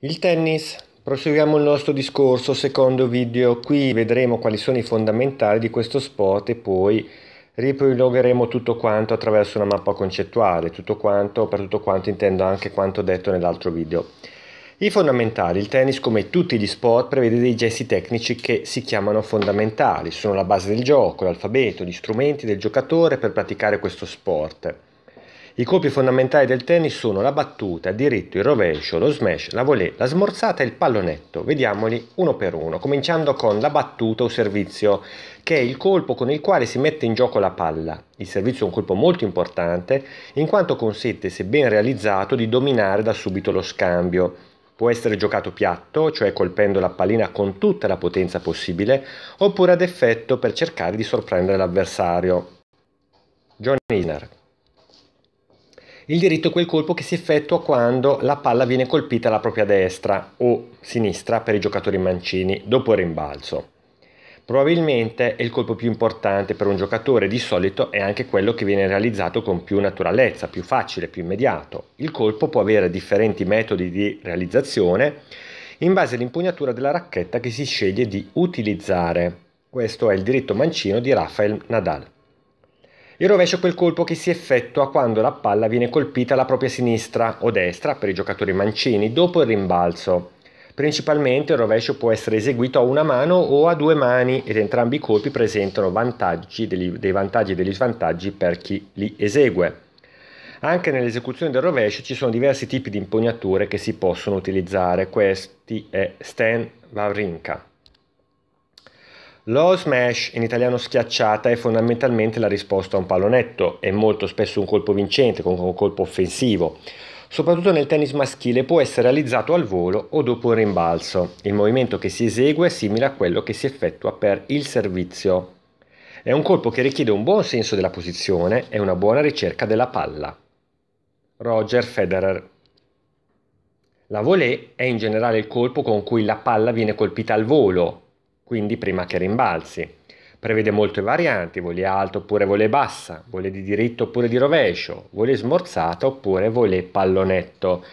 Il tennis. Proseguiamo il nostro discorso, secondo video, qui vedremo quali sono i fondamentali di questo sport e poi riprilogheremo tutto quanto attraverso una mappa concettuale, tutto quanto, per tutto quanto intendo anche quanto detto nell'altro video. I fondamentali, il tennis come tutti gli sport prevede dei gesti tecnici che si chiamano fondamentali, sono la base del gioco, l'alfabeto, gli strumenti del giocatore per praticare questo sport. I colpi fondamentali del tennis sono la battuta, il diritto, il rovescio, lo smash, la volée, la smorzata e il pallonetto. Vediamoli uno per uno, cominciando con la battuta o servizio, che è il colpo con il quale si mette in gioco la palla. Il servizio è un colpo molto importante, in quanto consente, se ben realizzato, di dominare da subito lo scambio. Può essere giocato piatto, cioè colpendo la pallina con tutta la potenza possibile, oppure ad effetto per cercare di sorprendere l'avversario. John Isner il diritto è quel colpo che si effettua quando la palla viene colpita alla propria destra o sinistra per i giocatori mancini dopo il rimbalzo. Probabilmente è il colpo più importante per un giocatore, di solito è anche quello che viene realizzato con più naturalezza, più facile, più immediato. Il colpo può avere differenti metodi di realizzazione in base all'impugnatura della racchetta che si sceglie di utilizzare. Questo è il diritto mancino di Rafael Nadal. Il rovescio è quel colpo che si effettua quando la palla viene colpita alla propria sinistra o destra per i giocatori mancini dopo il rimbalzo. Principalmente il rovescio può essere eseguito a una mano o a due mani ed entrambi i colpi presentano vantaggi degli, dei vantaggi e degli svantaggi per chi li esegue. Anche nell'esecuzione del rovescio ci sono diversi tipi di impugnature che si possono utilizzare. Questi è Stan Wawrinka. Lo smash, in italiano schiacciata, è fondamentalmente la risposta a un pallonetto, è molto spesso un colpo vincente, con un colpo offensivo. Soprattutto nel tennis maschile può essere realizzato al volo o dopo un rimbalzo. Il movimento che si esegue è simile a quello che si effettua per il servizio. È un colpo che richiede un buon senso della posizione e una buona ricerca della palla. Roger Federer La volée è in generale il colpo con cui la palla viene colpita al volo, quindi prima che rimbalzi. Prevede molte varianti, voli alto oppure vole bassa, vole di diritto oppure di rovescio, vole smorzata oppure vole pallonetto.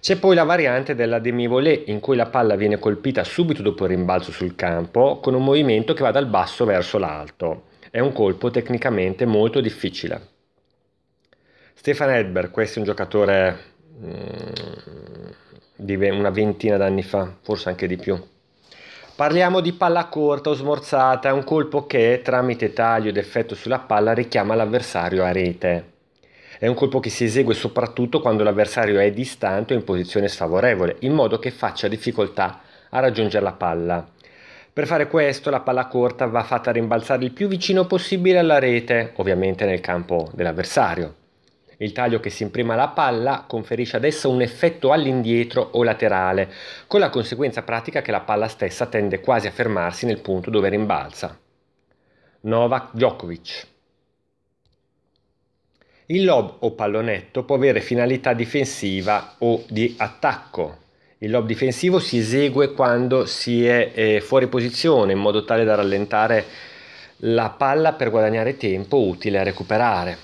C'è poi la variante della demi-volée in cui la palla viene colpita subito dopo il rimbalzo sul campo con un movimento che va dal basso verso l'alto. È un colpo tecnicamente molto difficile. Stefan Edberg, questo è un giocatore mh, mm, di una ventina d'anni fa, forse anche di più. Parliamo di palla corta o smorzata, è un colpo che tramite taglio ed effetto sulla palla richiama l'avversario a rete. È un colpo che si esegue soprattutto quando l'avversario è distante o in posizione sfavorevole, in modo che faccia difficoltà a raggiungere la palla. Per fare questo la palla corta va fatta rimbalzare il più vicino possibile alla rete, ovviamente nel campo dell'avversario. Il taglio che si imprima alla palla conferisce ad essa un effetto all'indietro o laterale, con la conseguenza pratica che la palla stessa tende quasi a fermarsi nel punto dove rimbalza. Novak Djokovic il lob o pallonetto può avere finalità difensiva o di attacco. Il lob difensivo si esegue quando si è eh, fuori posizione in modo tale da rallentare la palla per guadagnare tempo utile a recuperare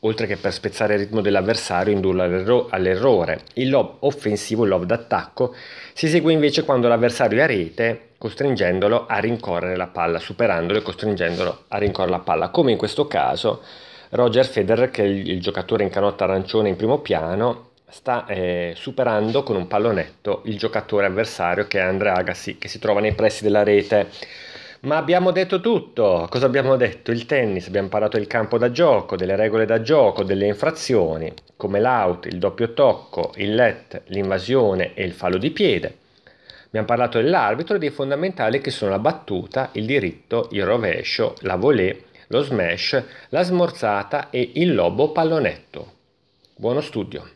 oltre che per spezzare il ritmo dell'avversario e indurlo all'errore. Il lob offensivo, il lob d'attacco, si esegue invece quando l'avversario è a rete, costringendolo a rincorrere la palla, superandolo e costringendolo a rincorrere la palla, come in questo caso Roger Federer, che è il giocatore in canotta arancione in primo piano, sta eh, superando con un pallonetto il giocatore avversario che è Andrea Agassi, che si trova nei pressi della rete. Ma abbiamo detto tutto. Cosa abbiamo detto? Il tennis, abbiamo parlato del campo da gioco, delle regole da gioco, delle infrazioni, come l'out, il doppio tocco, il let, l'invasione e il fallo di piede. Abbiamo parlato dell'arbitro e dei fondamentali che sono la battuta, il diritto, il rovescio, la volée, lo smash, la smorzata e il lobo pallonetto. Buono studio!